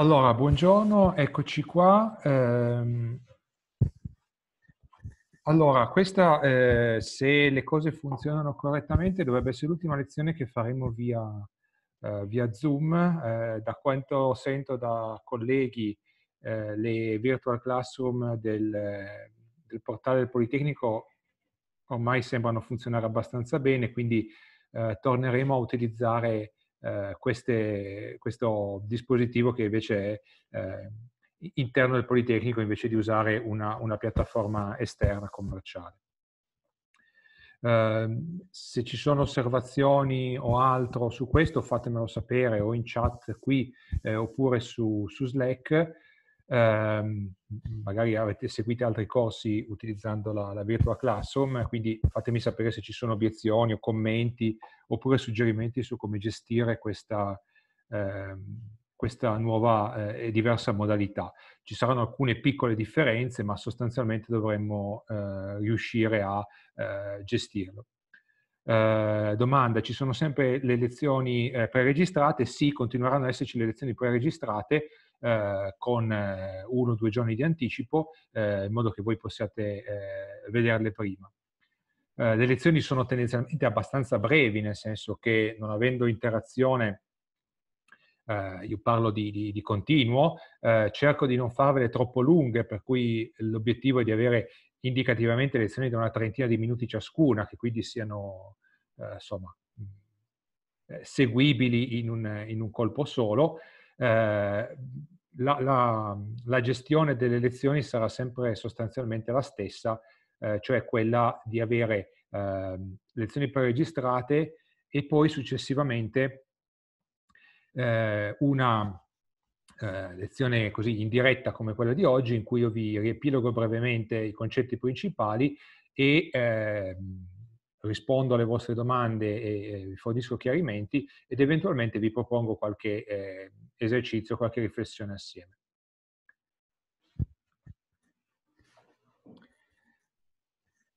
Allora, buongiorno, eccoci qua. Eh, allora, questa, eh, se le cose funzionano correttamente, dovrebbe essere l'ultima lezione che faremo via, eh, via Zoom. Eh, da quanto sento da colleghi, eh, le virtual classroom del, del, portale del Politecnico ormai sembrano funzionare abbastanza bene, quindi eh, torneremo a utilizzare eh, queste, questo dispositivo che invece è eh, interno del Politecnico invece di usare una, una piattaforma esterna commerciale. Uh, se ci sono osservazioni o altro su questo fatemelo sapere o in chat qui eh, oppure su, su Slack Ehm, magari avete seguito altri corsi utilizzando la, la Virtual Classroom, quindi fatemi sapere se ci sono obiezioni o commenti oppure suggerimenti su come gestire questa, eh, questa nuova eh, e diversa modalità. Ci saranno alcune piccole differenze, ma sostanzialmente dovremmo eh, riuscire a eh, gestirlo. Uh, domanda, ci sono sempre le lezioni eh, preregistrate? Sì, continueranno ad esserci le lezioni preregistrate, eh, con eh, uno o due giorni di anticipo, eh, in modo che voi possiate eh, vederle prima. Eh, le lezioni sono tendenzialmente abbastanza brevi, nel senso che non avendo interazione Uh, io parlo di, di, di continuo, uh, cerco di non farvele troppo lunghe, per cui l'obiettivo è di avere indicativamente lezioni da una trentina di minuti ciascuna, che quindi siano uh, insomma, seguibili in un, in un colpo solo eh, la, la, la, gestione delle lezioni sarà sempre sostanzialmente la stessa, eh, cioè quella di avere eh, elezioni preregistrate e poi successivamente eh, una eh, lezione così in diretta come quella di oggi in cui io vi riepilogo brevemente i concetti principali e ehm, rispondo alle vostre domande e vi fornisco chiarimenti ed eventualmente vi propongo qualche eh, esercizio, qualche riflessione assieme.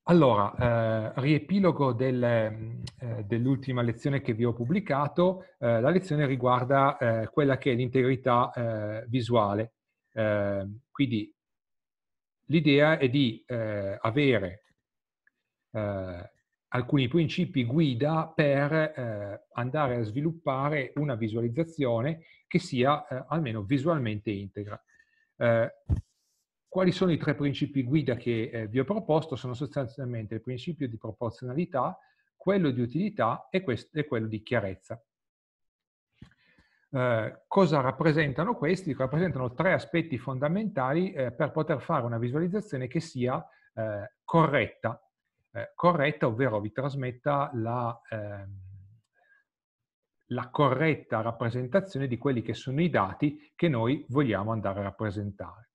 Allora, eh, riepilogo del, mm, eh, dell'ultima lezione che vi ho pubblicato, eh, la lezione riguarda eh, quella che è l'integrità eh, visuale. Ehm, quindi l'idea è di avere eh, alcuni principi guida per eh, andare a sviluppare una visualizzazione che sia eh, almeno visualmente integra. Eh, quali sono i tre principi guida che eh, vi ho proposto? Sono sostanzialmente il principio di proporzionalità, quello di utilità e, questo, e quello di chiarezza. Eh, cosa rappresentano questi? Rappresentano tre aspetti fondamentali eh, per poter fare una visualizzazione che sia corretta, eh, corretta, ovvero vi trasmetta la, eh, la corretta rappresentazione di quelli che sono i dati che noi vogliamo andare a rappresentare.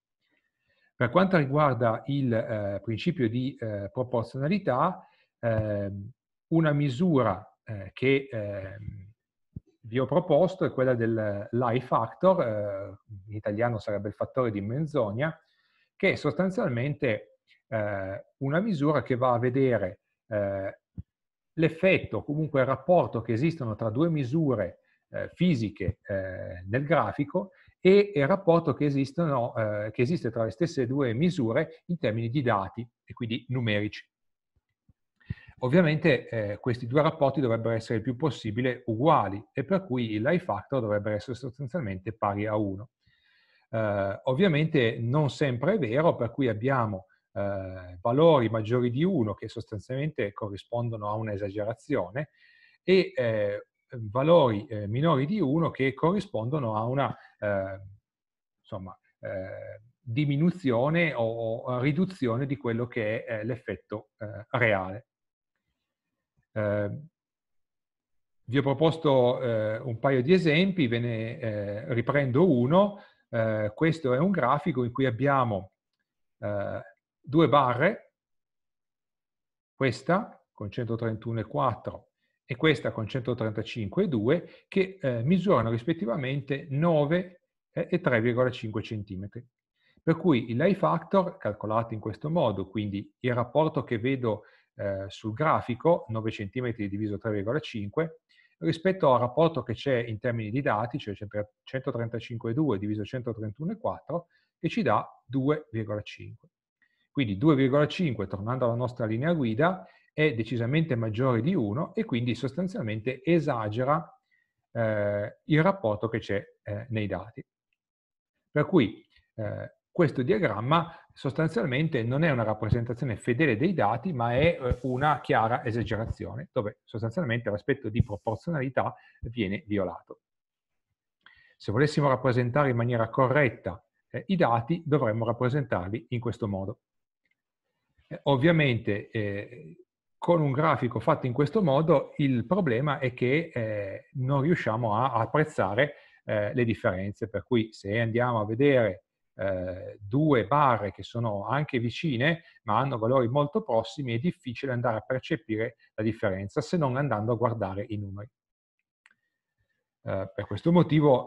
Per quanto riguarda il eh, principio di eh, proporzionalità, eh, una misura eh, che ehm, vi ho proposto è quella del lie factor, eh, in italiano sarebbe il fattore di menzogna, che sostanzialmente eh, una misura che va a vedere eh, l'effetto, comunque il rapporto che esistono tra due misure eh, fisiche eh, nel grafico e il rapporto che, esistono, eh, che esiste tra le stesse due misure in termini di dati e quindi numerici. Ovviamente eh, questi due rapporti dovrebbero essere il più possibile uguali e per cui il life factor dovrebbe essere sostanzialmente pari a 1. Eh, ovviamente non sempre è vero, per cui abbiamo eh, valori maggiori di 1 che sostanzialmente corrispondono a un'esagerazione e eh, valori eh, minori di 1 che corrispondono a una eh, insomma, eh, diminuzione o, o, riduzione di quello che è eh, l'effetto reale. vi ho proposto un paio di esempi, ve ne riprendo uno. questo è un grafico in cui abbiamo due barre, questa con 131,4 e questa con 135,2, che eh, misurano rispettivamente 9 eh, e 3,5 cm. Per cui il lay factor, calcolato in questo modo, quindi il rapporto che vedo eh, sul grafico, 9 cm diviso 3,5, rispetto al rapporto che c'è in termini di dati, cioè 135,2 diviso 131,4, che ci dà 2,5. Quindi 2,5, tornando alla nostra linea guida, è decisamente maggiore di 1 e quindi sostanzialmente esagera eh, il rapporto che c'è eh, nei dati. Per cui eh, questo diagramma sostanzialmente non è una rappresentazione fedele dei dati, ma è eh, una chiara esagerazione, dove sostanzialmente l'aspetto di proporzionalità viene violato. Se volessimo rappresentare in maniera corretta eh, i dati, dovremmo rappresentarli in questo modo. Eh, ovviamente eh, con un grafico fatto in questo modo il problema è che eh, non riusciamo a, apprezzare eh, le differenze, per cui se andiamo a vedere eh, due barre che sono anche vicine ma hanno valori molto prossimi è difficile andare a percepire la differenza se non andando a guardare i numeri. Eh, per questo motivo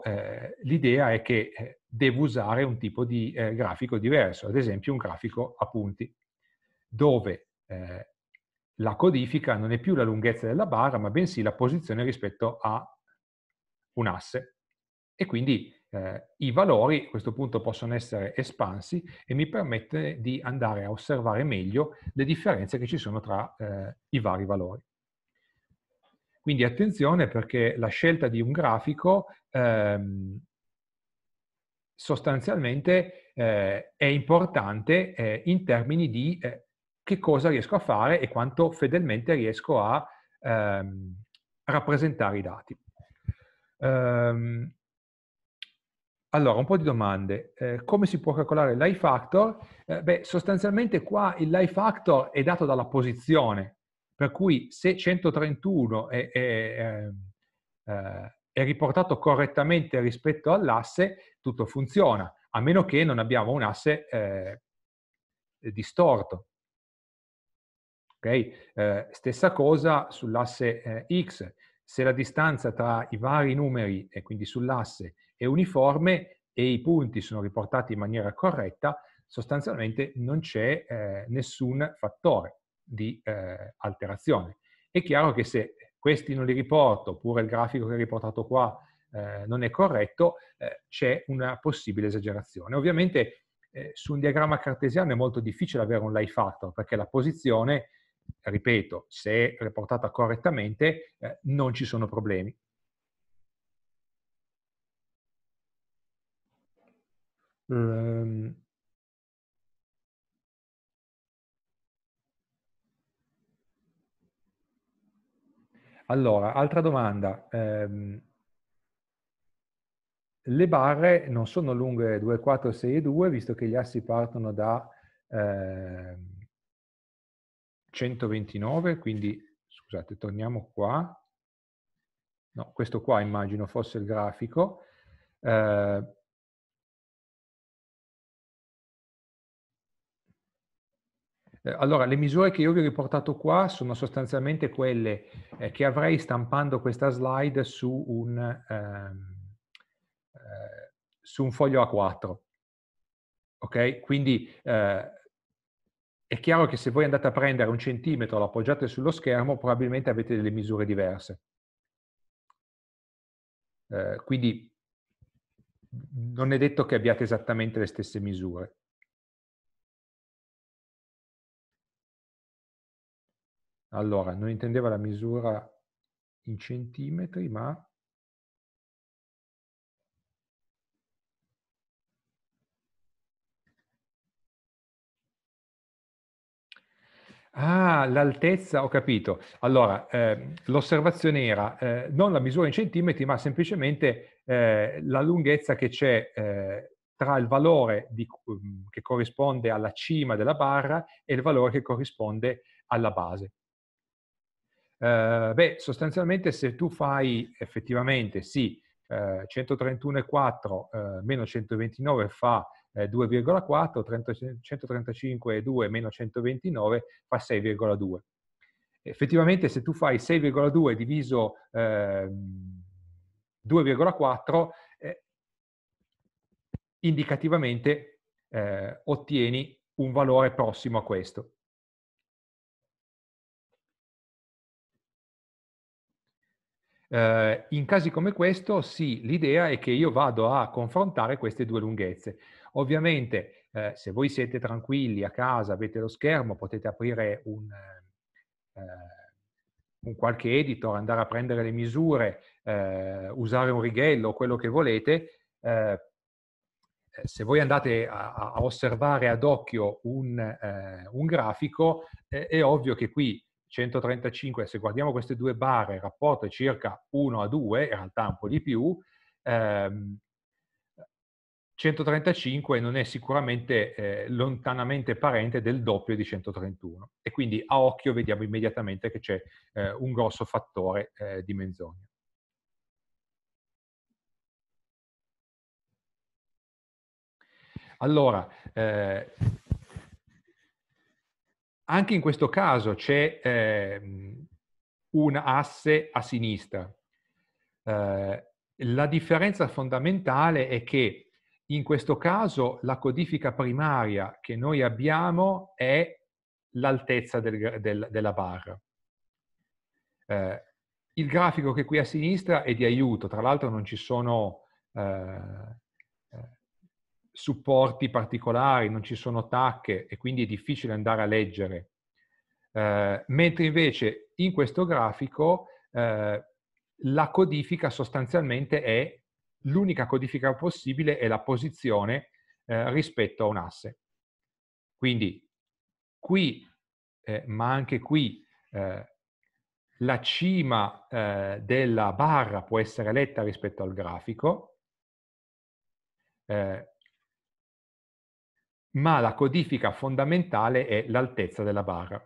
l'idea è che devo usare un tipo di grafico diverso, ad esempio un grafico a punti dove eh, la codifica non è più la lunghezza della barra, ma bensì la posizione rispetto a un asse. E quindi eh, i valori a questo punto possono essere espansi e mi permette di andare a osservare meglio le differenze che ci sono tra eh, i vari valori. Quindi attenzione perché la scelta di un grafico ehm, sostanzialmente eh, è importante eh, in termini di eh, che cosa riesco a fare e quanto fedelmente riesco a ehm, rappresentare i dati. Ehm, allora, un po' di domande. Eh, come si può calcolare l'I factor? Eh, beh, sostanzialmente qua l'I factor è dato dalla posizione, per cui se 131 è, è, è, eh, è riportato correttamente rispetto all'asse, tutto funziona, a meno che non abbiamo un asse eh, distorto. Okay? Eh, stessa cosa sull'asse eh, X, se la distanza tra i vari numeri e quindi sull'asse è uniforme e i punti sono riportati in maniera corretta, sostanzialmente non c'è eh, nessun fattore di eh, alterazione. È chiaro che se questi non li riporto, oppure il grafico che ho riportato qua eh, non è corretto, eh, c'è una possibile esagerazione. Ovviamente eh, su un diagramma cartesiano è molto difficile avere un life factor perché la posizione ripeto, se riportata correttamente, eh, non ci sono problemi. Um, Allora, altra domanda. Eh, le barre non sono lunghe 2, 4, 6 e 2, visto che gli assi partono da, eh, 129, quindi scusate, torniamo qua. No, questo qua immagino fosse il grafico. Eh, eh, Allora, le misure che io vi ho riportato qua sono sostanzialmente quelle eh, che avrei stampando questa slide su un, ehm, eh, su un foglio A4. Ok? Quindi eh, è chiaro che se voi andate a prendere un centimetro e lo appoggiate sullo schermo, probabilmente avete delle misure diverse. Eh, quindi non è detto che abbiate esattamente le stesse misure. Allora, non intendeva la misura in centimetri, ma Ah, l'altezza, ho capito. Allora, eh, l'osservazione era eh, non la misura in centimetri, ma semplicemente eh, la lunghezza che c'è eh, tra il valore di, mm, che corrisponde alla cima della barra e il valore che corrisponde alla base. Eh, beh, sostanzialmente se tu fai effettivamente, sì, 131,4 eh, meno 129 fa eh, 2,4, 30, 135,2 meno 129 fa 6,2. Effettivamente se tu fai 6,2 diviso eh, 2,4, eh, indicativamente eh, ottieni un valore prossimo a questo. Eh, in casi come questo, sì, l'idea è che io vado a confrontare queste due lunghezze. Ovviamente, eh, se voi siete tranquilli a casa, avete lo schermo, potete aprire un, eh, eh un qualche editor, andare a prendere le misure, eh, usare un righello, quello che volete. Eh, eh, se voi andate a, a, osservare ad occhio un, un grafico, è ovvio che qui 135, se guardiamo queste due barre, il rapporto è circa 1 a 2, in realtà un po' di più, ehm, 135 non è sicuramente eh, lontanamente parente del doppio di 131 e quindi a occhio vediamo immediatamente che c'è eh, un grosso fattore eh, di menzogna. Allora, eh, anche in questo caso c'è ehm, un asse a sinistra. Eh, la differenza fondamentale è che in questo caso la codifica primaria che noi abbiamo è l'altezza del, del, della barra. Eh, il grafico che qui a sinistra è di aiuto, tra l'altro non ci sono eh, eh, supporti particolari, non ci sono tacche e quindi è difficile andare a leggere. Eh, mentre invece in questo grafico eh, la codifica sostanzialmente è l'unica codifica possibile è la posizione eh, rispetto a un asse. Quindi qui, eh, ma anche qui, eh, la cima eh, della barra può essere letta rispetto al grafico, eh, ma la codifica fondamentale è l'altezza della barra.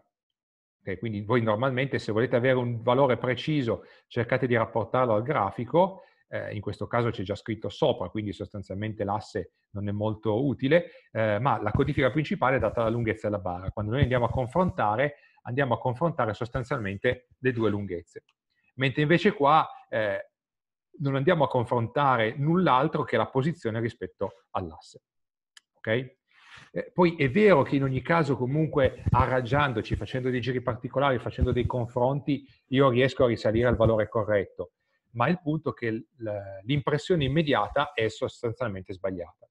Okay, quindi voi normalmente se volete avere un valore preciso cercate di rapportarlo al grafico, eh, in questo caso c'è già scritto sopra, quindi sostanzialmente l'asse non è molto utile, eh, ma la codifica principale è data dalla lunghezza della barra. Quando noi andiamo a confrontare, andiamo a confrontare sostanzialmente le due lunghezze. Mentre invece qua eh, non andiamo a confrontare null'altro che la posizione rispetto all'asse. Ok? Eh, poi è vero che in ogni caso comunque arrangiandoci, facendo dei giri particolari, facendo dei confronti, io riesco a risalire al valore corretto ma il punto è che l'impressione immediata è sostanzialmente sbagliata.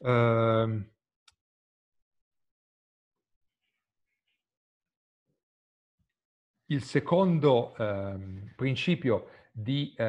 Uh, il secondo uh, principio di uh,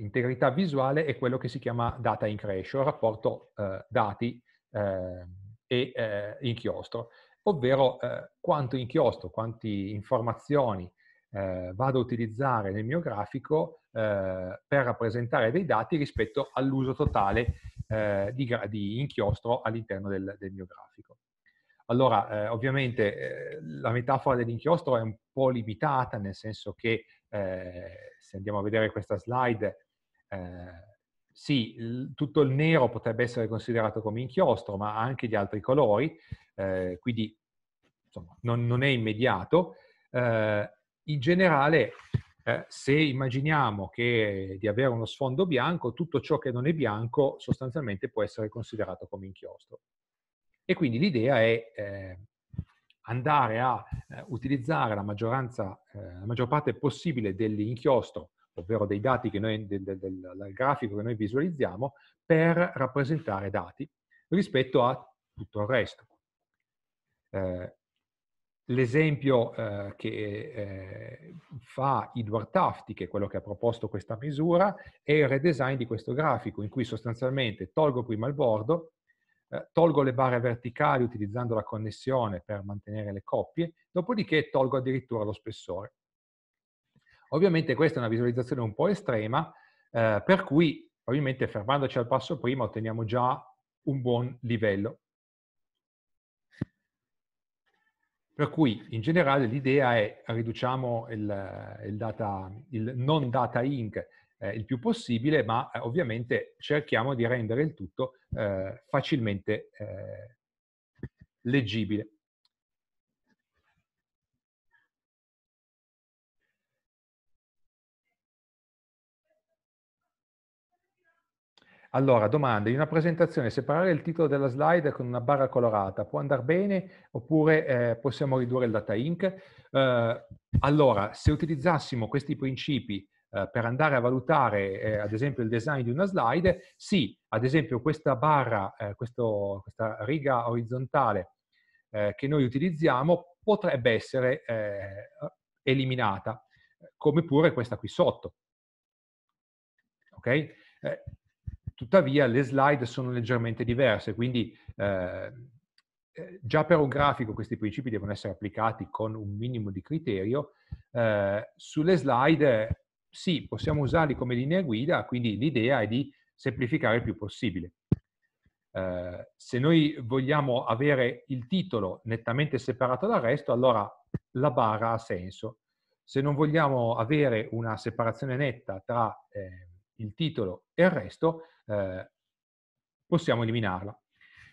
integrità visuale è quello che si chiama data in crescio, rapporto eh, dati ehm, e eh, inchiostro ovvero eh, quanto inchiostro, quante informazioni eh, vado a utilizzare nel mio grafico eh, per rappresentare dei dati rispetto all'uso totale eh, di, di, inchiostro all'interno del, del mio grafico. Allora, eh, ovviamente eh, la metafora dell'inchiostro è un po' limitata, nel senso che se andiamo a vedere questa slide, sì, tutto il nero potrebbe essere considerato come inchiostro, ma anche gli altri colori, eh, quindi insomma, non, non, è immediato. Eh, in generale, eh, se immaginiamo che, di avere uno sfondo bianco, tutto ciò che non è bianco sostanzialmente può essere considerato come inchiostro. E quindi l'idea è eh, andare a eh, utilizzare la, maggioranza, eh, la, maggior parte possibile dell'inchiostro, ovvero dei dati che noi, del, del, del, del grafico che noi visualizziamo, per rappresentare dati rispetto a tutto il resto. Eh, L'esempio eh, che eh, fa Edward Tafti, che è quello che ha proposto questa misura, è il redesign di questo grafico, in cui sostanzialmente tolgo prima il bordo, eh, tolgo le barre verticali utilizzando la connessione per mantenere le coppie, dopodiché tolgo addirittura lo spessore. Ovviamente questa è una visualizzazione un po' estrema, eh, per cui ovviamente fermandoci al passo prima otteniamo già un buon livello. Per cui in generale l'idea è riduciamo il, il, data, il non data ink eh, il più possibile, ma eh, ovviamente cerchiamo di rendere il tutto eh, facilmente eh, leggibile. Allora, domanda. In una presentazione separare il titolo della slide con una barra colorata può andare bene oppure eh, possiamo ridurre il data ink? Eh, allora, se utilizzassimo questi principi eh, per andare a valutare eh, ad esempio il design di una slide, sì, ad esempio questa barra, eh, questo, questa riga orizzontale eh, che noi utilizziamo potrebbe essere eliminata, come pure questa qui sotto. Ok? Eh, Tuttavia le slide sono leggermente diverse, quindi ehm, eh, già per un grafico questi principi devono essere applicati con un minimo di criterio. Eh, sulle slide sì, possiamo usarli come linea guida, quindi l'idea è di semplificare il più possibile. Eh, se noi vogliamo avere il titolo nettamente separato dal resto, allora la barra ha senso. Se non vogliamo avere una separazione netta tra eh, il titolo e il resto, eh, possiamo eliminarla.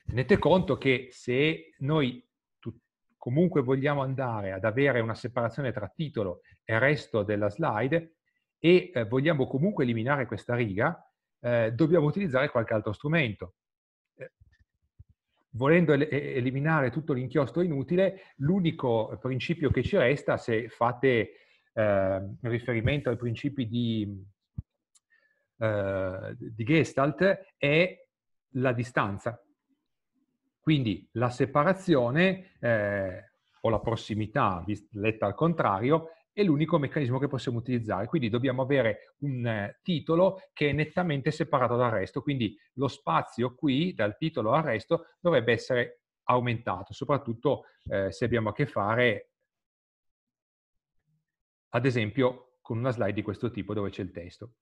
Tenete conto che se noi tu, comunque vogliamo andare ad avere una separazione tra titolo e resto della slide e eh, vogliamo comunque eliminare questa riga, eh, dobbiamo utilizzare qualche altro strumento. Eh, volendo eliminare tutto l'inchiostro inutile, l'unico principio che ci resta, se fate ehm, riferimento ai principi di eh, di Gestalt è la distanza. Quindi la separazione eh, o la prossimità, letta al contrario, è l'unico meccanismo che possiamo utilizzare. Quindi dobbiamo avere un eh, titolo che è nettamente separato dal resto, quindi lo spazio qui dal titolo al resto dovrebbe essere aumentato, soprattutto eh, se abbiamo a che fare, ad esempio, con una slide di questo tipo dove c'è il testo.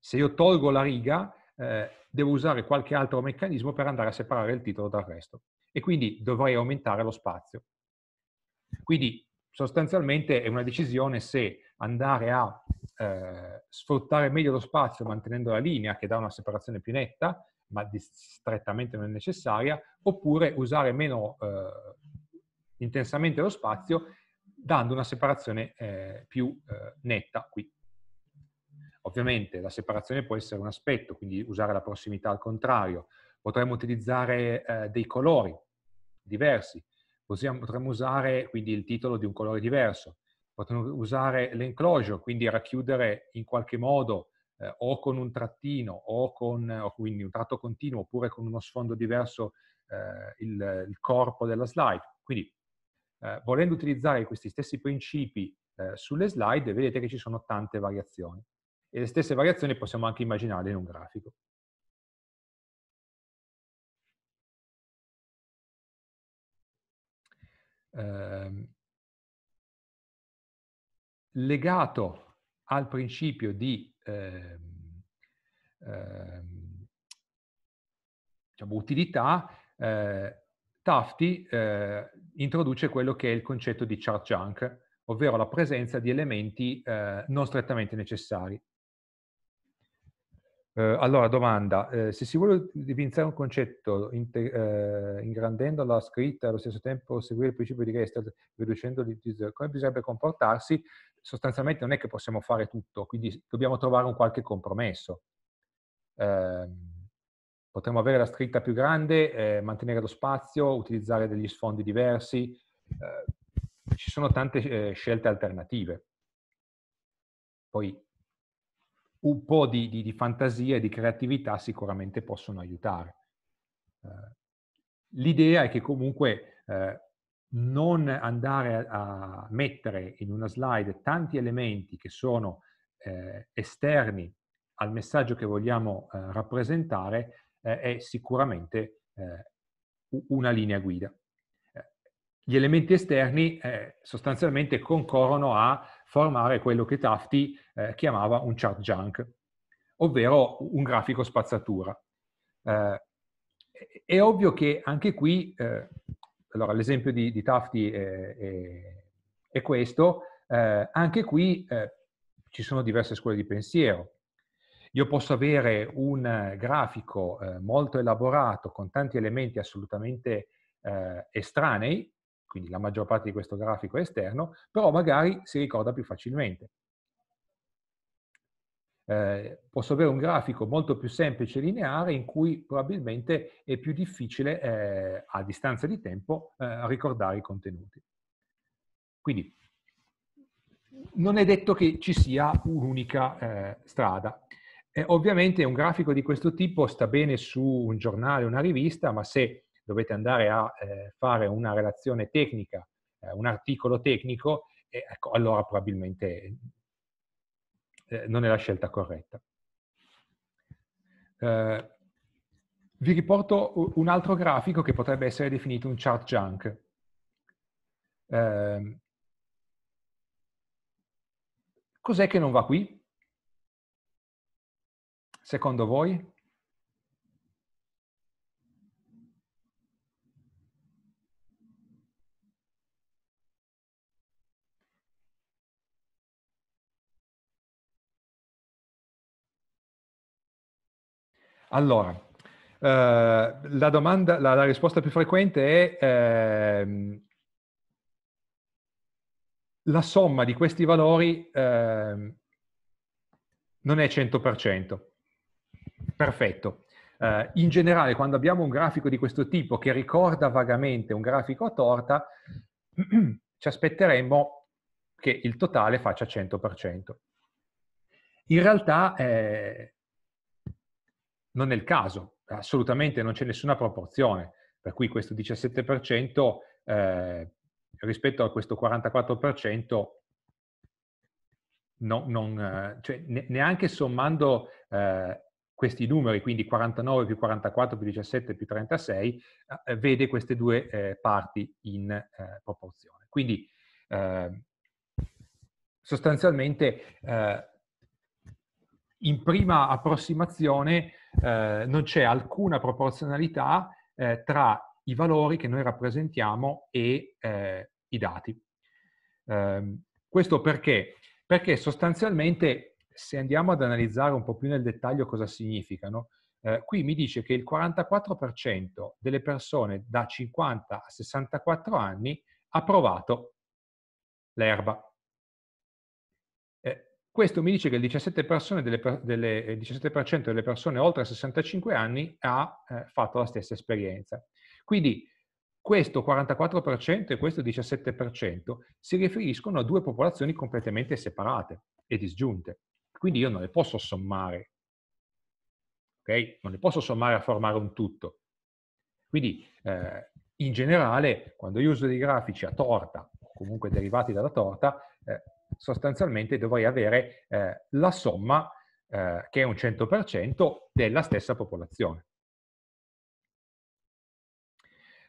Se io tolgo la riga, eh, devo usare qualche altro meccanismo per andare a separare il titolo dal resto e quindi dovrei aumentare lo spazio. Quindi sostanzialmente è una decisione se andare a eh, sfruttare meglio lo spazio mantenendo la linea che dà una separazione più netta, ma strettamente non è necessaria, oppure usare meno eh, intensamente lo spazio dando una separazione eh, più eh, netta qui. Ovviamente la separazione può essere un aspetto, quindi usare la prossimità al contrario. Potremmo utilizzare eh, dei colori diversi, Possiamo, potremmo usare quindi il titolo di un colore diverso, potremmo usare l'enclosure, quindi racchiudere in qualche modo eh, o con un trattino o con o quindi un tratto continuo oppure con uno sfondo diverso eh, il, il, corpo della slide. Quindi eh, volendo utilizzare questi stessi principi eh, sulle slide vedete che ci sono tante variazioni e le stesse variazioni possiamo anche immaginarle in un grafico. Eh, legato al principio di eh, eh, diciamo, utilità, eh, Tafti eh, introduce quello che è il concetto di chart junk, ovvero la presenza di elementi eh, non strettamente necessari. Eh, allora, domanda, eh, se si vuole dipinzare un concetto inter- eh, ingrandendo la scritta e allo stesso tempo seguire il principio di Gestalt, riducendo l'utilizzo, come bisognerebbe comportarsi? Sostanzialmente non è che possiamo fare tutto, quindi dobbiamo trovare un qualche compromesso. Ehm, potremmo avere la scritta più grande, eh, mantenere lo spazio, utilizzare degli sfondi diversi. Eh, ci sono tante eh, scelte alternative. Poi un po' di, di, di fantasia e di creatività sicuramente possono aiutare. Eh, l'idea è che comunque eh, non andare a, a, mettere in una slide tanti elementi che sono eh, esterni al messaggio che vogliamo eh, rappresentare eh, è sicuramente eh, una linea guida gli elementi esterni eh, sostanzialmente concorrono a formare quello che Tafti eh, chiamava un chart junk, ovvero un grafico spazzatura. Eh, è ovvio che anche qui, eh, allora l'esempio di, di Tafti è, è, è questo, eh, anche qui eh, ci sono diverse scuole di pensiero. Io posso avere un grafico molto elaborato con tanti elementi assolutamente estranei, quindi la maggior parte di questo grafico è esterno, però magari si ricorda più facilmente. Eh, posso avere un grafico molto più semplice e lineare in cui probabilmente è più difficile eh, a distanza di tempo eh, ricordare i contenuti. Quindi non è detto che ci sia un'unica eh, strada. Eh, ovviamente un grafico di questo tipo sta bene su un giornale, una rivista, ma se dovete andare a eh, fare una relazione tecnica, eh, un articolo tecnico, e, ecco, allora probabilmente eh, eh non è la scelta corretta. Eh, vi riporto un altro grafico che potrebbe essere definito un chart junk. Ehm, cos'è che non va qui? Secondo voi? Allora, eh, la, domanda, la, la, risposta più frequente è eh, la somma di questi valori eh, non è 100%. Perfetto. Uh, in generale, quando abbiamo un grafico di questo tipo che ricorda vagamente un grafico a torta, ci aspetteremmo che il totale faccia 100%. In realtà eh, non è il caso, assolutamente non c'è nessuna proporzione, per cui questo 17% eh, rispetto a questo 44% no, non, cioè, neanche sommando eh, questi numeri, quindi 49 più 44 più 17 più 36, eh, vede queste due eh, parti in eh, proporzione. Quindi eh, sostanzialmente in prima approssimazione eh, non c'è alcuna proporzionalità eh, tra i valori che noi rappresentiamo e eh, i dati. Ehm, questo perché? Perché sostanzialmente, se andiamo ad analizzare un po' più nel dettaglio cosa significano, eh, qui mi dice che il 44% delle persone da 50 a 64 anni ha provato l'erba. Questo mi dice che il 17%, delle, delle, 17% eh, delle, persone oltre 65 anni ha eh, fatto la stessa esperienza. Quindi questo 44% e questo 17% si riferiscono a due popolazioni completamente separate e disgiunte. Quindi io non le posso sommare. Okay? Non le posso sommare a formare un tutto. Quindi eh, in generale, quando io uso dei grafici a torta, o comunque derivati dalla torta, eh, sostanzialmente dovrei avere eh, la somma eh, che è un 100% della stessa popolazione.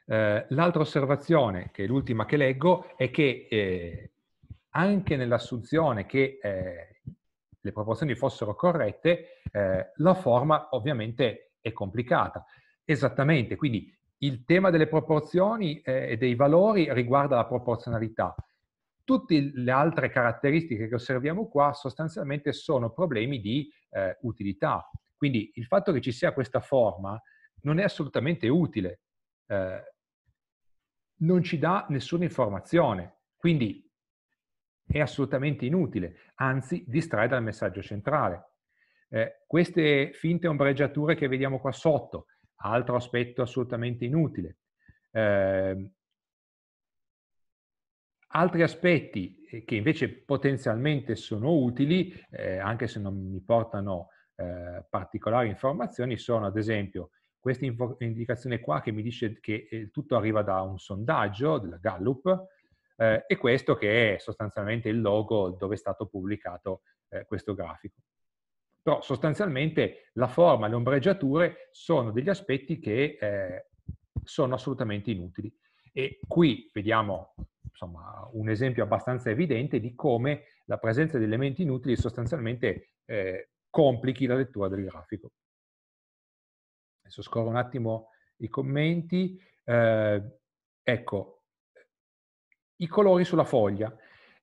Eh, L'altra osservazione, che è l'ultima che leggo, è che eh, anche nell'assunzione che eh, le proporzioni fossero corrette, eh, la forma ovviamente è complicata. Esattamente, quindi il tema delle proporzioni e dei valori riguarda la proporzionalità, Tutte le altre caratteristiche che osserviamo qua sostanzialmente sono problemi di eh, utilità. Quindi il fatto che ci sia questa forma non è assolutamente utile, eh, non ci dà nessuna informazione, quindi è assolutamente inutile, anzi distrae dal messaggio centrale. Eh, queste finte ombreggiature che vediamo qua sotto, altro aspetto assolutamente inutile. Eh, Altri aspetti eh, che invece potenzialmente sono utili, eh, anche se non mi portano eh, particolari informazioni, sono ad esempio questa indicazione qua che mi dice che eh, tutto arriva da un sondaggio della Gallup eh, e questo che è sostanzialmente il logo dove è stato pubblicato questo grafico. Però sostanzialmente la forma, le ombreggiature sono degli aspetti che sono assolutamente inutili. E qui vediamo insomma, un esempio abbastanza evidente di come la presenza di elementi inutili sostanzialmente eh, complichi la lettura del grafico. Adesso scorro un attimo i commenti. Eh, ecco, i colori sulla foglia.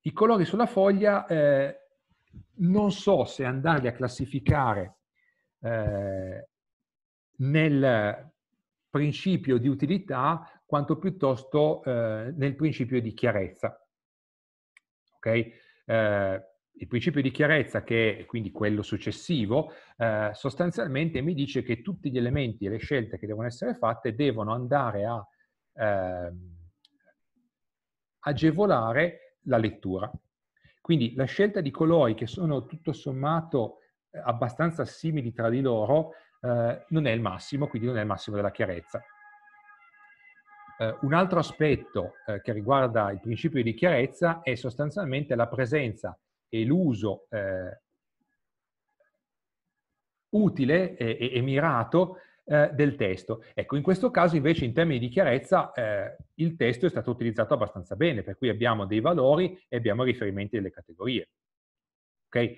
I colori sulla foglia eh, non so se andarli a classificare eh, nel principio di utilità quanto piuttosto eh, nel principio di chiarezza. Okay? Eh, il principio di chiarezza, che è quindi quello successivo, eh, sostanzialmente mi dice che tutti gli elementi e le scelte che devono essere fatte devono andare a ehm, agevolare la lettura. Quindi la scelta di colori che sono tutto sommato eh, abbastanza simili tra di loro eh, non è il massimo, quindi non è il massimo della chiarezza. Eh, un altro aspetto eh, che riguarda il principio di chiarezza è sostanzialmente la presenza e l'uso eh, utile e, e mirato eh, del testo. Ecco, in questo caso invece in termini di chiarezza il testo è stato utilizzato abbastanza bene, per cui abbiamo dei valori e abbiamo riferimenti delle categorie. Okay?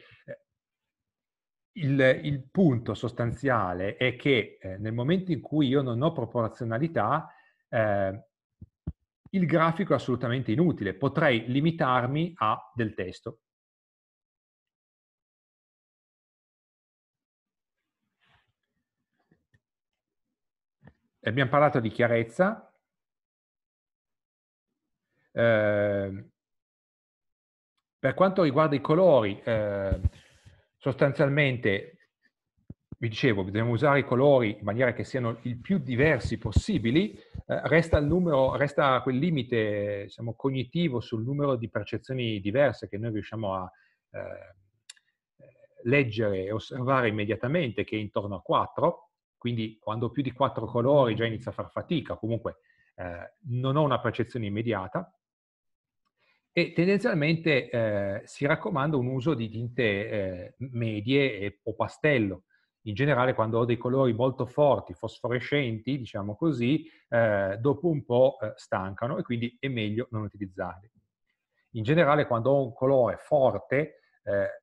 Il, il punto sostanziale è che eh, nel momento in cui io non ho proporzionalità, eh, il grafico è assolutamente inutile. Potrei limitarmi a del testo. Abbiamo parlato di chiarezza. Eh, per quanto riguarda i colori, eh, Sostanzialmente, vi dicevo, bisogna usare i colori in maniera che siano il più diversi possibili, eh, resta, numero, resta, quel limite diciamo, cognitivo sul numero di percezioni diverse che noi riusciamo a eh, leggere e osservare immediatamente, che è intorno a 4, quindi quando ho più di 4 colori già inizia a far fatica, comunque eh, non ho una percezione immediata e tendenzialmente eh, si raccomanda un uso di tinte eh, medie e, o pastello. In generale quando ho dei colori molto forti, fosforescenti, diciamo così, eh, dopo un po' eh, stancano e quindi è meglio non utilizzarli. In generale quando ho un colore forte eh,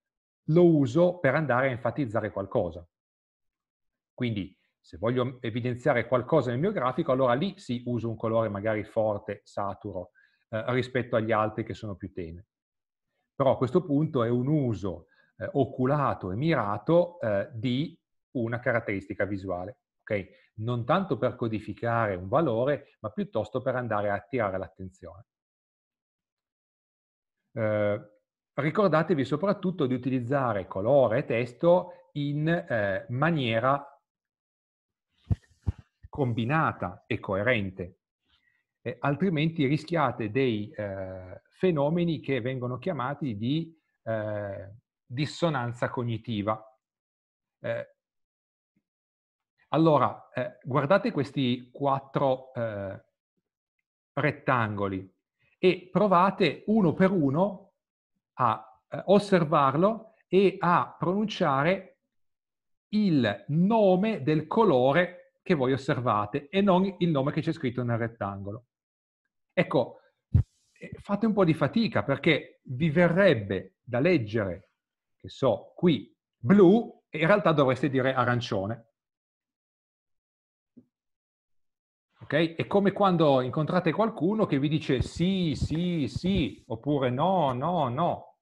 lo uso per andare a enfatizzare qualcosa. Quindi se voglio evidenziare qualcosa nel mio grafico, allora lì sì uso un colore magari forte, saturo, eh, rispetto agli altri che sono più teneri. Però a questo punto è un uso eh, oculato e mirato eh, di una caratteristica visuale, okay? non tanto per codificare un valore, ma piuttosto per andare a attirare l'attenzione. Eh, ricordatevi soprattutto di utilizzare colore e testo in eh, maniera combinata e coerente, eh, altrimenti rischiate dei eh, fenomeni che vengono chiamati di eh, dissonanza cognitiva. Eh, allora, eh, guardate questi quattro rettangoli e provate uno per uno a osservarlo e a pronunciare il nome del colore che voi osservate e non il nome che c'è scritto nel rettangolo. Ecco, eh, fate un po' di fatica perché vi verrebbe da leggere, che so, qui blu e in realtà dovreste dire arancione. Ok? È come quando incontrate qualcuno che vi dice sì, sì, sì, oppure no, no, no.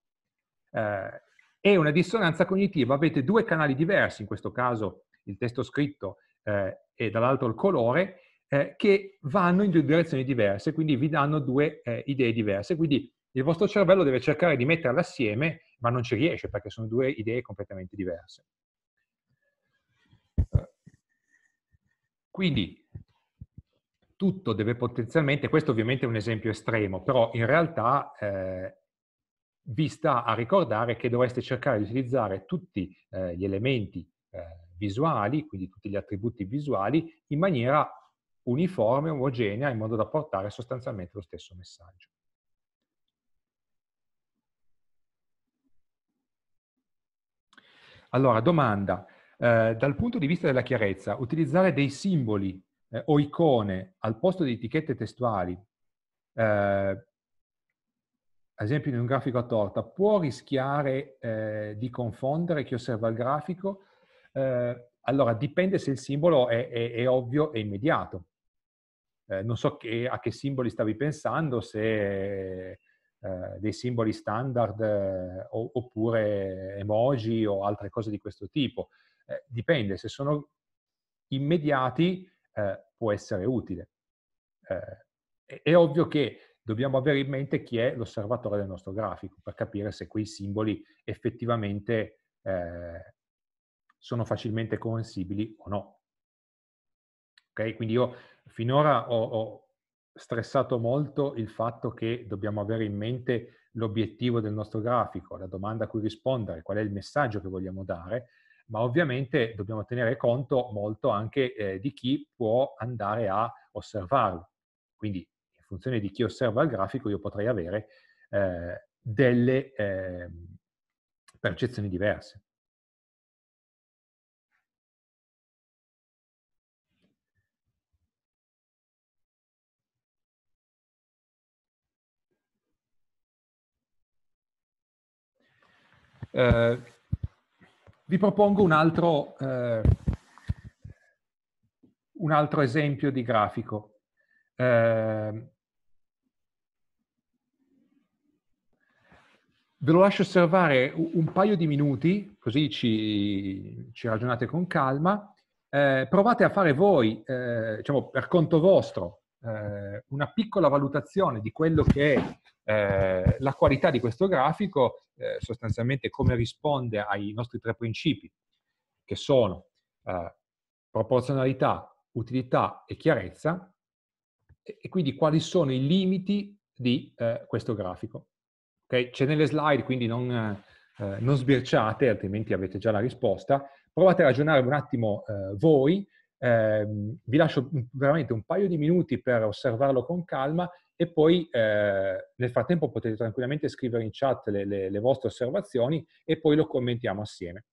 Eh, è una dissonanza cognitiva, avete due canali diversi, in questo caso il testo scritto eh, e dall'altro il colore, eh, che vanno in due direzioni diverse, quindi vi danno due eh, idee diverse. Quindi il vostro cervello deve cercare di metterle assieme, ma non ci riesce perché sono due idee completamente diverse. Quindi tutto deve potenzialmente, questo ovviamente è un esempio estremo, però in realtà eh, vi sta a ricordare che dovreste cercare di utilizzare tutti eh, gli elementi eh, visuali, quindi tutti gli attributi visuali, in maniera uniforme, omogenea, in modo da portare sostanzialmente lo stesso messaggio. Allora, domanda. Eh, dal punto di vista della chiarezza, utilizzare dei simboli eh, o icone al posto di etichette testuali, eh, ad esempio in un grafico a torta, può rischiare eh, di confondere chi osserva il grafico? Eh, allora, dipende se il simbolo è, è, è ovvio e immediato. Eh, non so che, a che simboli stavi pensando, se eh, dei simboli standard eh, oppure emoji o altre cose di questo tipo. dipende, se sono immediati può essere utile. È, è ovvio che dobbiamo avere in mente chi è l'osservatore del nostro grafico per capire se quei simboli effettivamente eh, sono facilmente comprensibili o no. Okay? Quindi io Finora ho, ho stressato molto il fatto che dobbiamo avere in mente l'obiettivo del nostro grafico, la domanda a cui rispondere, qual è il messaggio che vogliamo dare, ma ovviamente dobbiamo tenere conto molto anche eh, di chi può andare a osservarlo. Quindi in funzione di chi osserva il grafico io potrei avere eh, delle eh, percezioni diverse. Eh, vi propongo un altro, eh, un altro, esempio di grafico. Eh, ve lo lascio osservare un paio di minuti, così ci, ci ragionate con calma. Eh, provate a fare voi, eh, diciamo per conto vostro, eh, una piccola valutazione di quello che è eh, la qualità di questo grafico, eh, sostanzialmente come risponde ai nostri tre principi, che sono eh, proporzionalità, utilità e chiarezza, e, e, quindi quali sono i limiti di eh, questo grafico. Okay? C'è nelle slide, quindi non, eh, non sbirciate, altrimenti avete già la risposta. Provate a ragionare un attimo voi eh, vi lascio veramente un paio di minuti per osservarlo con calma e poi eh, nel frattempo potete tranquillamente scrivere in chat le, le, le vostre osservazioni e poi lo commentiamo assieme.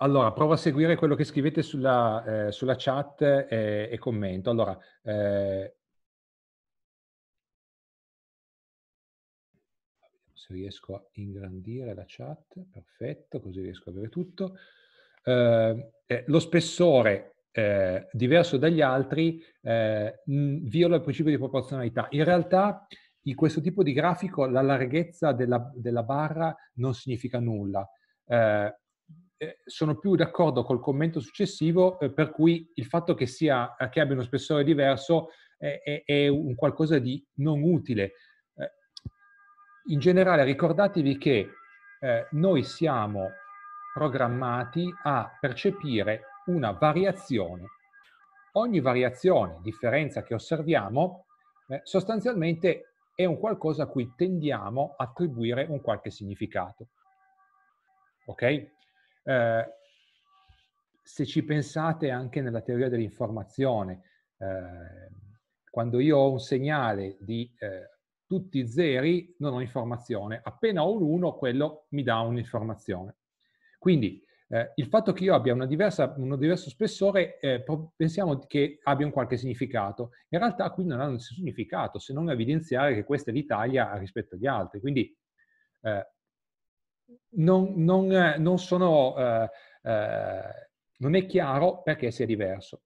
Allora, provo a seguire quello che scrivete sulla, eh, sulla chat e, e, commento. Allora, eh, se riesco a ingrandire la chat, perfetto, così riesco a vedere tutto. Eh, eh, lo spessore eh, diverso dagli altri eh, viola il principio di proporzionalità. In realtà, in questo tipo di grafico, la larghezza della, della barra non significa nulla. Eh, eh, sono più d'accordo col commento successivo eh, per cui il fatto che, sia, eh, che abbia uno spessore diverso eh, è, un qualcosa di non utile. Eh, in generale ricordatevi che noi siamo programmati a percepire una variazione. Ogni variazione, differenza che osserviamo, sostanzialmente è un qualcosa a cui tendiamo a attribuire un qualche significato. Ok? Eh, se ci pensate anche nella teoria dell'informazione, eh, quando io ho un segnale di eh, tutti zeri non ho informazione, appena ho un 1 quello mi dà un'informazione. Quindi eh, il fatto che io abbia diversa, uno diverso spessore eh, pensiamo che abbia un qualche significato, in realtà qui non ha nessun significato se non evidenziare che questa è l'Italia rispetto agli altri, quindi eh, non, non, eh, non, sono, eh, eh, non è chiaro perché sia diverso.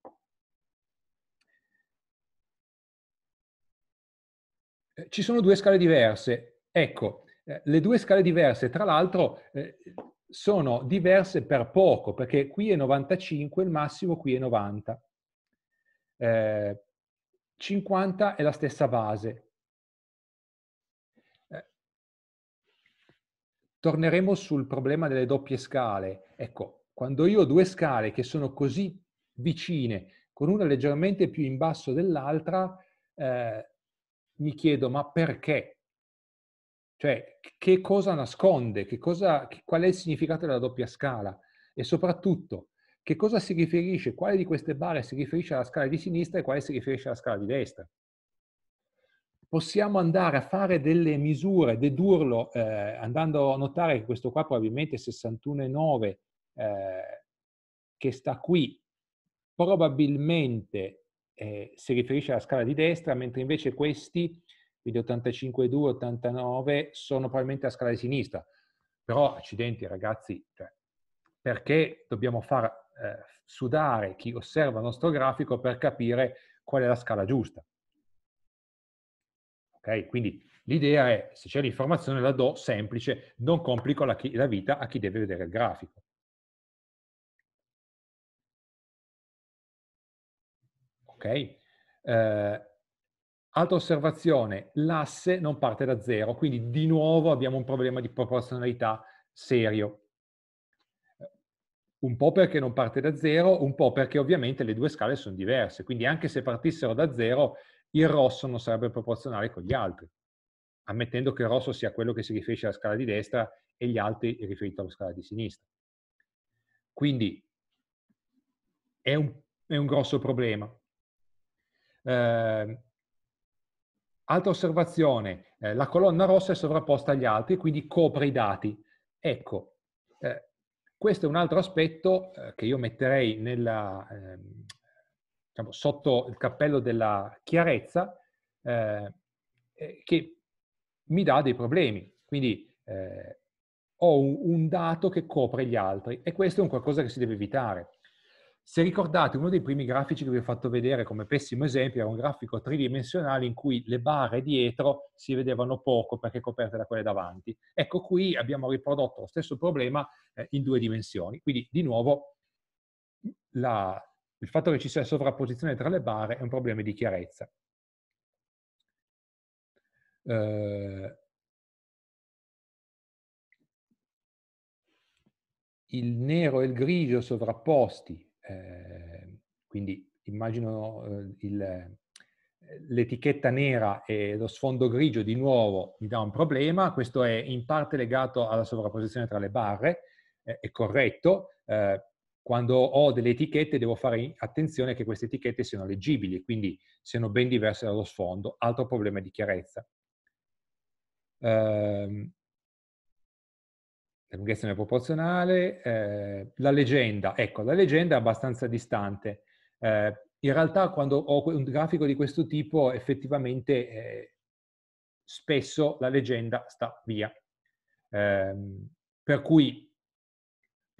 Eh, ci sono due scale diverse. Ecco, eh, le due scale diverse, tra l'altro, sono diverse per poco, perché qui è 95 il massimo, qui è 90. 50 è la stessa base, torneremo sul problema delle doppie scale. Ecco, quando io ho due scale che sono così vicine, con una leggermente più in basso dell'altra, eh, mi chiedo ma perché? Cioè, che cosa nasconde? Che cosa, qual è il significato della doppia scala? E soprattutto, che cosa si riferisce? Quale di queste barre si riferisce alla scala di sinistra e quale si riferisce alla scala di destra? possiamo andare a fare delle misure, dedurlo, eh, andando a notare che questo qua probabilmente è 61,9 eh, che sta qui, probabilmente eh, si riferisce alla scala di destra, mentre invece questi, quindi 85,2, 89, sono probabilmente la scala di sinistra. Però, accidenti ragazzi, cioè, perché dobbiamo far eh, sudare chi osserva il nostro grafico per capire qual è la scala giusta? Okay? Quindi l'idea è, se c'è l'informazione la do semplice, non complico la, la vita a chi deve vedere il grafico. Ok? Eh, altra osservazione, l'asse non parte da zero, quindi di nuovo abbiamo un problema di proporzionalità serio. Eh, un po' perché non parte da zero, un po' perché ovviamente le due scale sono diverse, quindi anche se partissero da zero il rosso non sarebbe proporzionale con gli altri, ammettendo che il rosso sia quello che si riferisce alla scala di destra e gli altri riferito alla scala di sinistra. Quindi è un, è un grosso problema. Eh, altra osservazione, eh, la colonna rossa è sovrapposta agli altri, quindi copre i dati. Ecco, eh, questo è un altro aspetto eh, che io metterei nella, ehm, diciamo, sotto il cappello della chiarezza eh, eh, che mi dà dei problemi. Quindi eh, ho un, un, dato che copre gli altri e questo è un qualcosa che si deve evitare. Se ricordate, uno dei primi grafici che vi ho fatto vedere come pessimo esempio era un grafico tridimensionale in cui le barre dietro si vedevano poco perché coperte da quelle davanti. Ecco, qui abbiamo riprodotto lo stesso problema eh, in due dimensioni. Quindi, di nuovo, la, il fatto che ci sia sovrapposizione tra le barre è un problema di chiarezza. Eh, il nero e il grigio sovrapposti, eh, quindi immagino eh, il, eh, l'etichetta nera e lo sfondo grigio di nuovo mi dà un problema, questo è in parte legato alla sovrapposizione tra le barre, è corretto, eh, quando ho delle etichette devo fare attenzione che queste etichette siano leggibili e quindi siano ben diverse dallo sfondo, altro problema di chiarezza. Ehm, la lunghezza non è proporzionale, eh, la leggenda, ecco, la leggenda è abbastanza distante. Eh, in realtà quando ho un grafico di questo tipo effettivamente eh, spesso la leggenda sta via. Ehm, per cui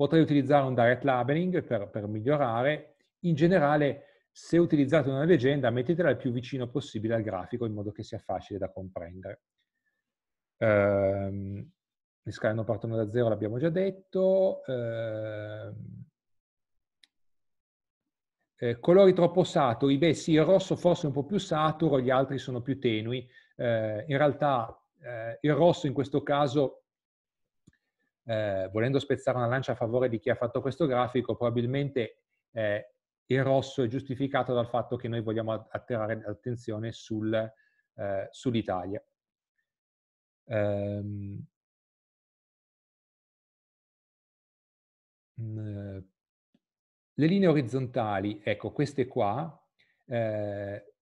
Potrei utilizzare un direct labeling per, per migliorare. In generale, se utilizzate una leggenda, mettetela il più vicino possibile al grafico in modo che sia facile da comprendere. Ehm, le scale non partono da zero, l'abbiamo già detto. Ehm, eh, colori troppo saturi, beh sì, il rosso forse è un po' più saturo, gli altri sono più tenui. Eh, in realtà eh, il rosso in questo caso eh, volendo spezzare una lancia a favore di chi ha fatto questo grafico, probabilmente eh, il rosso è giustificato dal fatto che noi vogliamo attirare l'attenzione sul, eh, sull'Italia. Um, le linee orizzontali, ecco, queste qua, eh,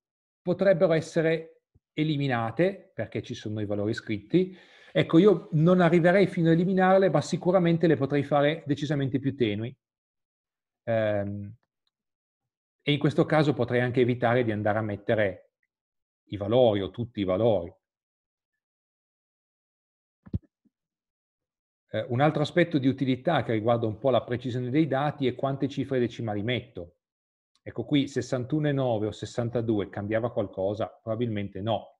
potrebbero essere eliminate perché ci sono i valori scritti, Ecco, io non arriverei fino a eliminarle, ma sicuramente le potrei fare decisamente più tenui. Ehm, e in questo caso potrei anche evitare di andare a mettere i valori o tutti i valori. Eh, un altro aspetto di utilità che riguarda un po' la precisione dei dati è quante cifre decimali metto. Ecco qui 61,9 o 62 cambiava qualcosa? Probabilmente no.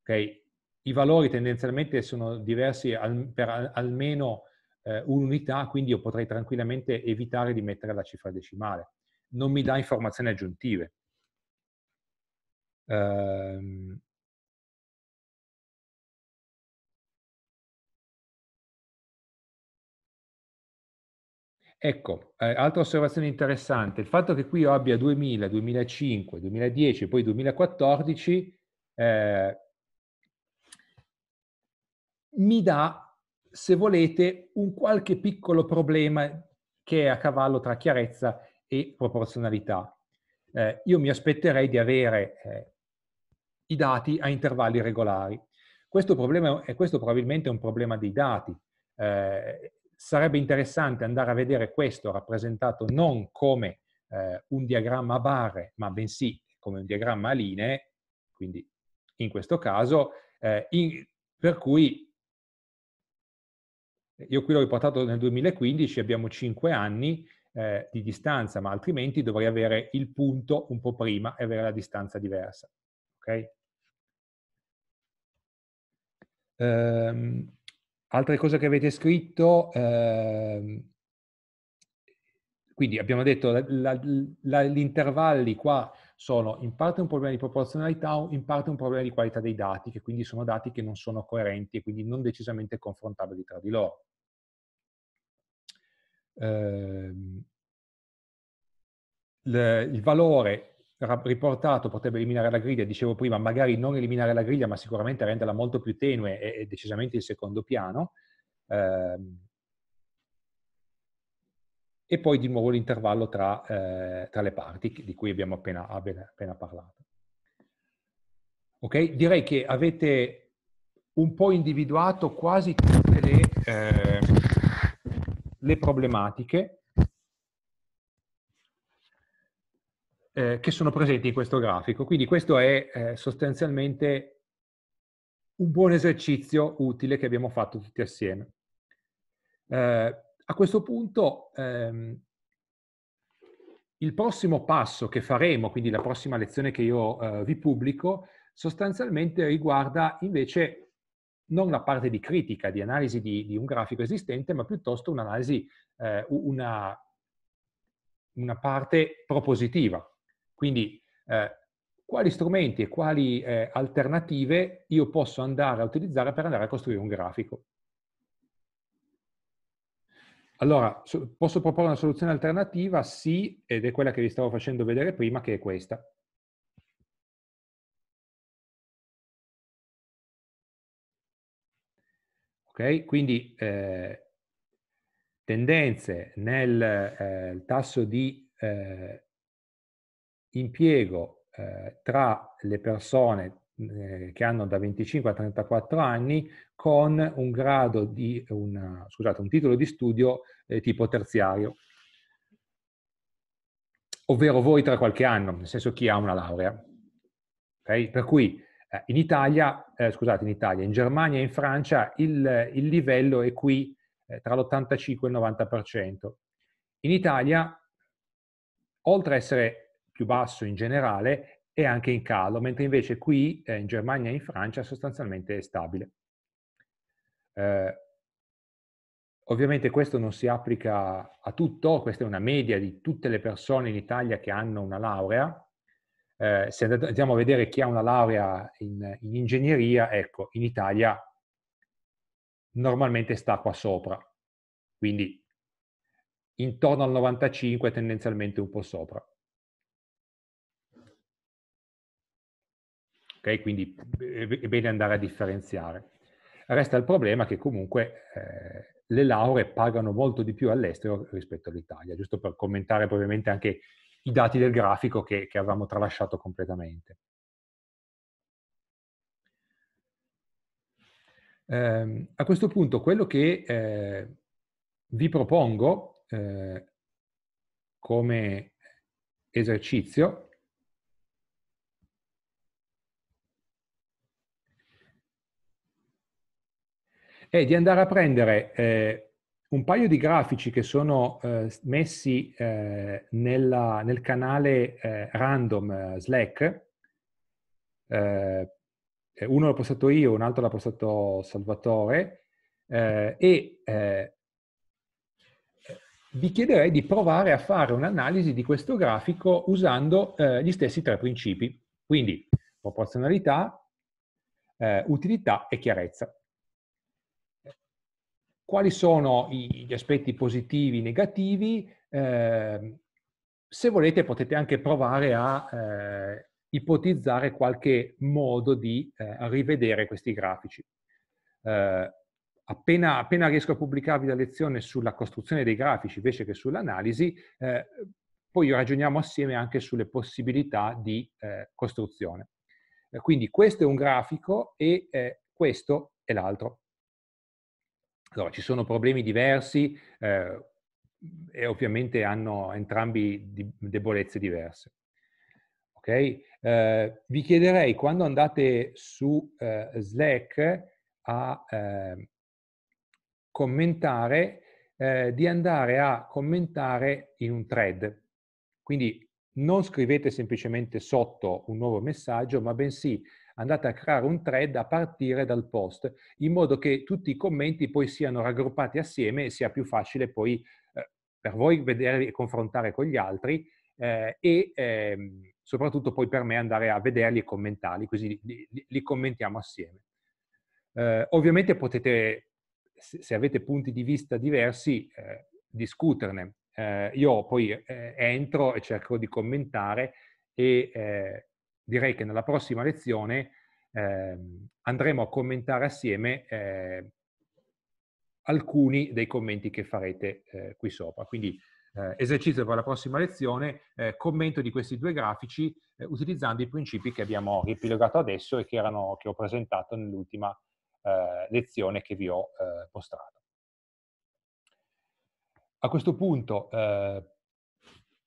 Okay? i valori tendenzialmente sono diversi al, per al, almeno eh, un'unità, quindi io potrei tranquillamente evitare di mettere la cifra decimale. Non mi dà informazioni aggiuntive. Ehm... Ecco, eh, altra osservazione interessante, il fatto che qui io abbia 2000, 2005, 2010 e poi 2014 eh, mi dà, se volete, un qualche piccolo problema che è a cavallo tra chiarezza e proporzionalità. Eh, io mi aspetterei di avere eh, i dati a intervalli regolari. Questo, problema, questo probabilmente è un problema dei dati. Eh, sarebbe interessante andare a vedere questo rappresentato non come eh, un diagramma a barre, ma bensì come un diagramma a linee, quindi in questo caso, eh, in, per cui io qui l'ho riportato nel 2015, abbiamo 5 anni eh, di distanza, ma altrimenti dovrei avere il punto un po' prima e avere la distanza diversa. Okay? Ehm, altre cose che avete scritto, ehm, quindi abbiamo detto che gli intervalli qua sono in parte un problema di proporzionalità, in parte un problema di qualità dei dati, che quindi sono dati che non sono coerenti e quindi non decisamente confrontabili tra di loro ehm, il valore riportato potrebbe eliminare la griglia, dicevo prima, magari non eliminare la griglia, ma sicuramente renderla molto più tenue e, decisamente in secondo piano. Ehm, e poi di nuovo l'intervallo tra, eh, tra, le parti di cui abbiamo appena, appena parlato. Ok? Direi che avete un po' individuato quasi tutte le... Eh, le problematiche eh, che sono presenti in questo grafico. Quindi questo è eh, sostanzialmente un buon esercizio utile che abbiamo fatto tutti assieme. Eh, a questo punto ehm, il prossimo passo che faremo, quindi la prossima lezione che io eh, vi pubblico, sostanzialmente riguarda invece non una parte di critica, di analisi di, di un grafico esistente, ma piuttosto un'analisi, eh, una, una, parte propositiva. Quindi eh, quali strumenti e quali eh, alternative io posso andare a utilizzare per andare a costruire un grafico. Allora, posso proporre una soluzione alternativa? Sì, ed è quella che vi stavo facendo vedere prima, che è questa. Okay? Quindi eh, tendenze nel eh, tasso di eh, impiego eh, tra le persone eh, che hanno da 25 a 34 anni con un grado di una, scusate, un titolo di studio eh, tipo terziario ovvero voi tra qualche anno, nel senso chi ha una laurea. Okay? Per cui eh, in Italia, eh, scusate, in Italia, in Germania e in Francia il, il livello è qui eh, tra l'85 e il 90%. In Italia, oltre ad essere più basso in generale, è anche in calo, mentre invece qui eh, in Germania e in Francia sostanzialmente è stabile. Eh, ovviamente questo non si applica a tutto, questa è una media di tutte le persone in Italia che hanno una laurea, eh, se andiamo a vedere chi ha una laurea in, in ingegneria, ecco, in Italia normalmente sta qua sopra, quindi intorno al 95 tendenzialmente un po' sopra. Ok, quindi è bene andare a differenziare. Resta il problema che comunque eh, le lauree pagano molto di più all'estero rispetto all'Italia, giusto per commentare probabilmente anche i dati del grafico che, che avevamo tralasciato completamente. Eh, a questo punto quello che eh, vi propongo eh, come esercizio è di andare a prendere eh, un paio di grafici che sono eh, messi eh, nella, nel canale eh, random eh, Slack. Eh, uno l'ho postato io, un altro l'ha postato Salvatore. Eh, e vi chiederei di provare a fare un'analisi di questo grafico usando gli stessi tre principi. Quindi proporzionalità, utilità e chiarezza quali sono gli aspetti positivi, e negativi. Ehm, se volete potete anche provare a eh, ipotizzare qualche modo di eh, rivedere questi grafici. Eh, appena, appena, riesco a pubblicarvi la lezione sulla costruzione dei grafici invece che sull'analisi, poi ragioniamo assieme anche sulle possibilità di costruzione. quindi questo è un grafico e questo è l'altro. Allora, ci sono problemi diversi eh, e ovviamente hanno entrambi debolezze diverse. Okay? Eh, vi chiederei quando andate su eh, Slack a ehm, commentare eh, di andare a commentare in un thread. Quindi non scrivete semplicemente sotto un nuovo messaggio, ma bensì andate a creare un thread a partire dal post, in modo che tutti i commenti poi siano raggruppati assieme e sia più facile poi eh, per voi vedere e confrontare con gli altri eh, e ehm, soprattutto poi per me andare a vederli e commentarli, così li, li, li commentiamo assieme. Eh, ovviamente potete, se avete punti di vista diversi, eh, discuterne. Eh, io poi eh, entro e cerco di commentare e direi che nella prossima lezione eh, andremo a commentare assieme eh, alcuni dei commenti che farete eh, qui sopra. Quindi eh, esercizio per la prossima lezione, eh, commento di questi due grafici eh, utilizzando i principi che abbiamo riepilogato adesso e che, erano, che ho presentato nell'ultima lezione che vi ho postato. A questo punto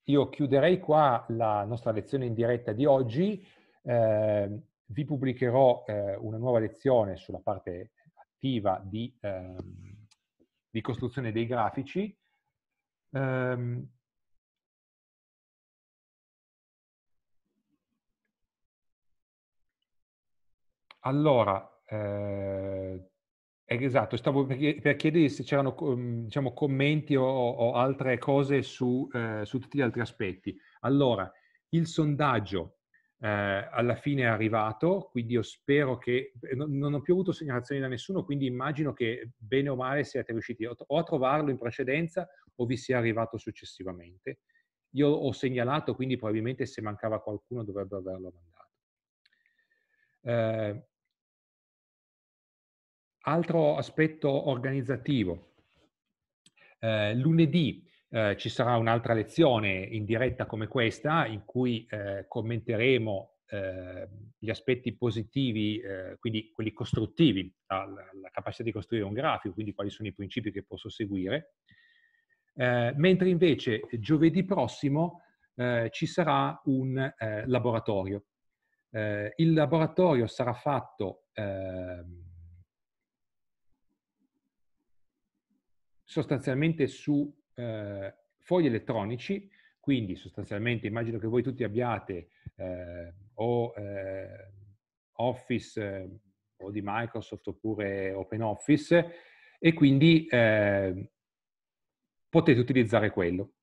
io chiuderei qua la nostra lezione in diretta di oggi. Eh, vi pubblicherò eh, una nuova lezione sulla parte attiva di, eh, di costruzione dei grafici. Ehm, allora, eh, Esatto, stavo per chiedere se c'erano mm, diciamo, commenti o, o, altre cose su, eh, su, tutti gli altri aspetti. Allora, il sondaggio eh, alla fine è arrivato, quindi io spero che... Eh, non, non, ho più avuto segnalazioni da nessuno, quindi immagino che bene o male siate riusciti o a trovarlo in precedenza o vi sia arrivato successivamente. Io ho segnalato, quindi probabilmente se mancava qualcuno dovrebbe averlo mandato. Eh, Altro aspetto organizzativo. Eh, lunedì eh, ci sarà un'altra lezione in diretta come questa in cui eh, commenteremo eh, gli aspetti positivi, eh, quindi quelli costruttivi, la, la, capacità di costruire un grafico, quindi quali sono i principi che posso seguire. Eh, mentre invece giovedì prossimo ci sarà un laboratorio. il laboratorio sarà fatto ehm, sostanzialmente su eh, fogli elettronici, quindi sostanzialmente immagino che voi tutti abbiate eh, o eh, Office eh, o di Microsoft oppure OpenOffice e quindi eh, potete utilizzare quello.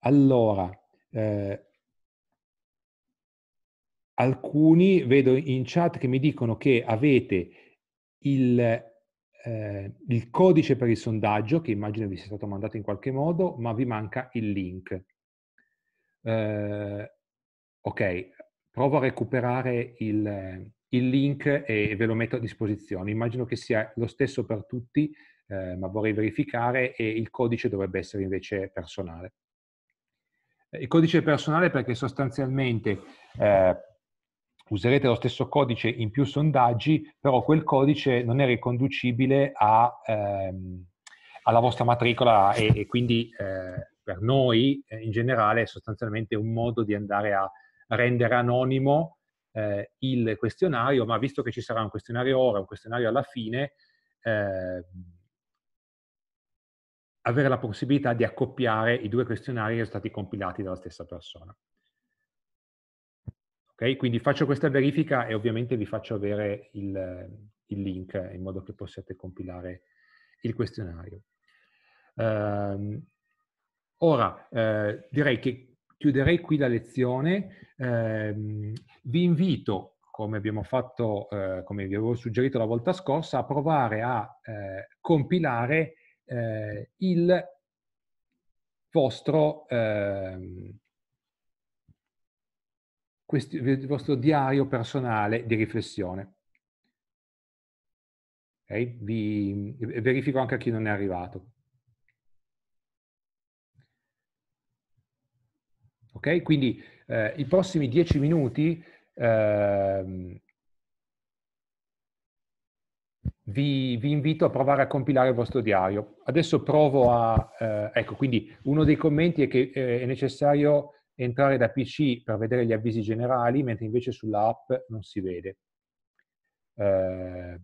Allora, eh, alcuni vedo in chat che mi dicono che avete il eh, il codice per il sondaggio, che immagino vi sia stato mandato in qualche modo, ma vi manca il link. Eh, ok, provo a recuperare il, il, link e ve lo metto a disposizione. Immagino che sia lo stesso per tutti, eh, ma vorrei verificare e il codice dovrebbe essere invece personale. Eh, il codice personale perché sostanzialmente eh, userete lo stesso codice in più sondaggi, però quel codice non è riconducibile a, ehm, alla vostra matricola e, e quindi eh, per noi eh, in generale è sostanzialmente un modo di andare a rendere anonimo eh, il questionario, ma visto che ci sarà un questionario ora, un questionario alla fine, ehm, avere la possibilità di accoppiare i due questionari che sono stati compilati dalla stessa persona. Okay? Quindi faccio questa verifica e ovviamente vi faccio avere il, il link in modo che possiate compilare il questionario. Uh, ora, uh, direi che chiuderei qui la lezione. Uh, vi invito, come abbiamo fatto, eh, come vi avevo suggerito la volta scorsa, a provare a eh, compilare il vostro ehm, questi, il vostro diario personale di riflessione. Okay? Vi, verifico anche a chi non è arrivato. Ok, Quindi eh, i prossimi dieci minuti eh, vi, vi, invito a provare a compilare il vostro diario. Adesso provo a... Eh, ecco, quindi uno dei commenti è che eh, è necessario entrare da PC per vedere gli avvisi generali, mentre invece sulla app non si vede. Eh,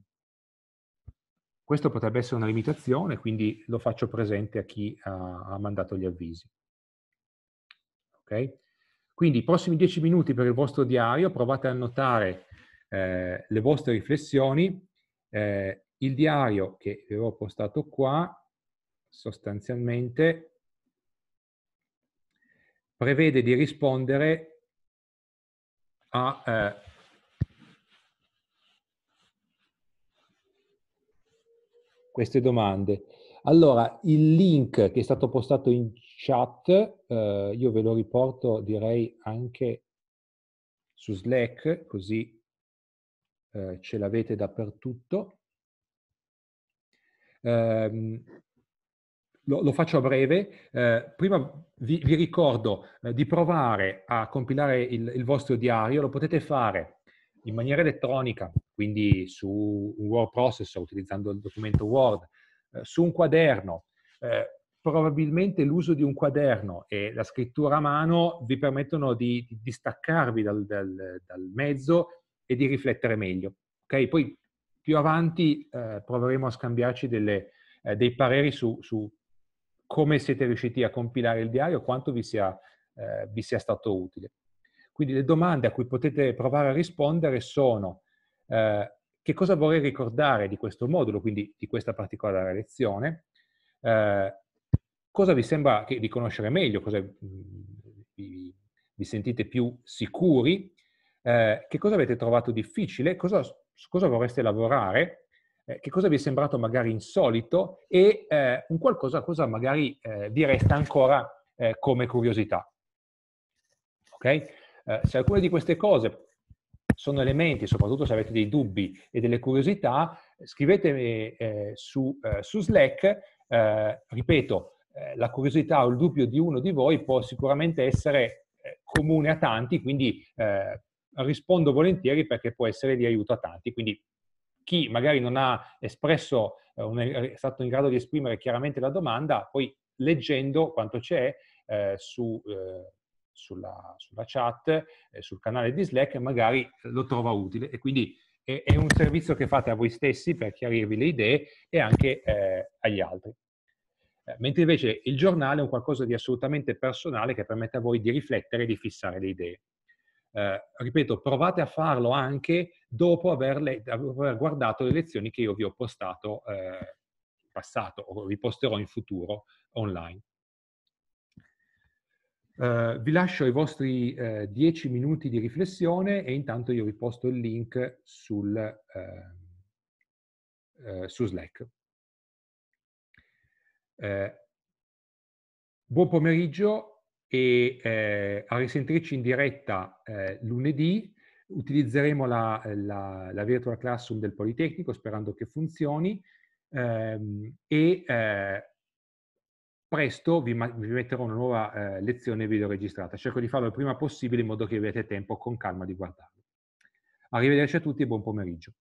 questo potrebbe essere una limitazione, quindi lo faccio presente a chi ha, ha mandato gli avvisi. Okay? Quindi i prossimi 10 minuti per il vostro diario, provate a notare eh, le vostre riflessioni. Eh, il diario che avevo postato qua, sostanzialmente prevede di rispondere a eh, queste domande. Allora, il link che è stato postato in chat, eh, io ve lo riporto direi anche su Slack, così eh, ce l'avete dappertutto. Um, lo, lo faccio a breve. Eh, prima vi, vi ricordo eh, di provare a compilare il, il, vostro diario, lo potete fare in maniera elettronica, quindi su un word processor utilizzando il documento Word, eh, su un quaderno. Eh, probabilmente l'uso di un quaderno e la scrittura a mano vi permettono di, di distaccarvi dal, dal, dal mezzo e di riflettere meglio. Okay? Poi più avanti eh, proveremo a scambiarci delle, eh, dei pareri su, su, come siete riusciti a compilare il diario, quanto vi sia, eh, vi sia stato utile. Quindi le domande a cui potete provare a rispondere sono eh, che cosa vorrei ricordare di questo modulo, quindi di questa particolare lezione, eh, cosa vi sembra di conoscere meglio, cosa mm, vi, vi sentite più sicuri, eh, che cosa avete trovato difficile, cosa, su cosa vorreste lavorare eh, che cosa vi è sembrato magari insolito e eh, un qualcosa cosa magari eh, vi resta ancora eh, come curiosità. Okay? Eh, se alcune di queste cose sono elementi, soprattutto se avete dei dubbi e delle curiosità, scrivetemi su, su, Slack, ripeto, la curiosità o il dubbio di uno di voi può sicuramente essere comune a tanti, quindi rispondo volentieri perché può essere di aiuto a tanti. Quindi chi magari non ha espresso, non eh, er, è stato in grado di esprimere chiaramente la domanda, poi leggendo quanto c'è eh, su, eh, sulla, sulla, chat, eh, sul canale di Slack, magari lo trova utile. E quindi è, è, un servizio che fate a voi stessi per chiarirvi le idee e anche eh, agli altri. Eh, mentre invece il giornale è un qualcosa di assolutamente personale che permette a voi di riflettere e di fissare le idee. ripeto, provate a farlo anche dopo aver, le, aver guardato le lezioni che io vi ho postato eh, in passato o vi posterò in futuro online. Uh, vi lascio i vostri 10 uh, eh, minuti di riflessione e intanto io vi posto il link sul, uh, su Slack. buon pomeriggio e a risentirci in diretta lunedì utilizzeremo la, eh, la, la, Virtual Classroom del Politecnico sperando che funzioni ehm, e eh, presto vi, vi, metterò una nuova eh, lezione registrata. Cerco di farlo il prima possibile in modo che avete tempo con calma di guardarlo. Arrivederci a tutti e buon pomeriggio.